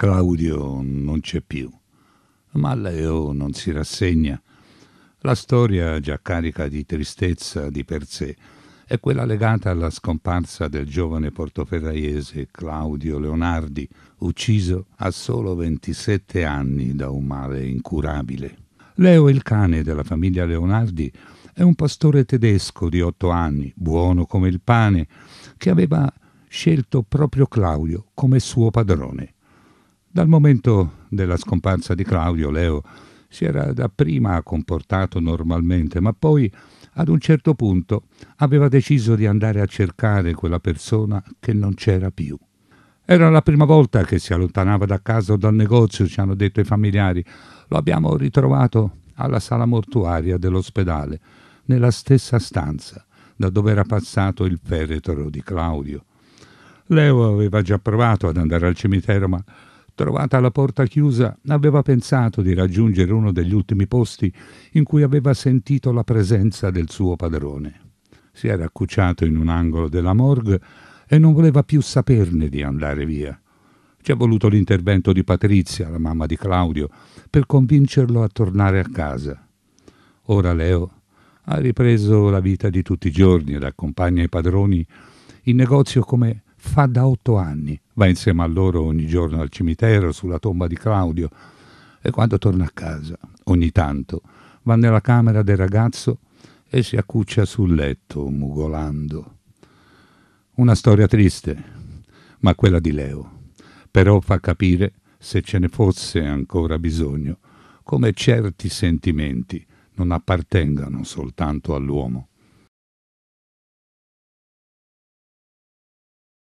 Claudio non c'è più, ma Leo oh, non si rassegna. La storia, già carica di tristezza di per sé, è quella legata alla scomparsa del giovane portoferraiese Claudio Leonardi, ucciso a solo 27 anni da un male incurabile. Leo il cane della famiglia Leonardi è un pastore tedesco di otto anni, buono come il pane, che aveva scelto proprio Claudio come suo padrone. Dal momento della scomparsa di Claudio, Leo si era dapprima comportato normalmente, ma poi ad un certo punto aveva deciso di andare a cercare quella persona che non c'era più. Era la prima volta che si allontanava da casa o dal negozio, ci hanno detto i familiari. Lo abbiamo ritrovato alla sala mortuaria dell'ospedale, nella stessa stanza da dove era passato il feretro di Claudio. Leo aveva già provato ad andare al cimitero, ma Trovata la porta chiusa, aveva pensato di raggiungere uno degli ultimi posti in cui aveva sentito la presenza del suo padrone. Si era accucciato in un angolo della morgue e non voleva più saperne di andare via. Ci è voluto l'intervento di Patrizia, la mamma di Claudio, per convincerlo a tornare a casa. Ora Leo ha ripreso la vita di tutti i giorni ed accompagna i padroni in negozio come fa da otto anni, va insieme a loro ogni giorno al cimitero, sulla tomba di Claudio e quando torna a casa, ogni tanto, va nella camera del ragazzo e si accuccia sul letto, mugolando. Una storia triste, ma quella di Leo, però fa capire, se ce ne fosse ancora bisogno, come certi sentimenti non appartengano soltanto all'uomo,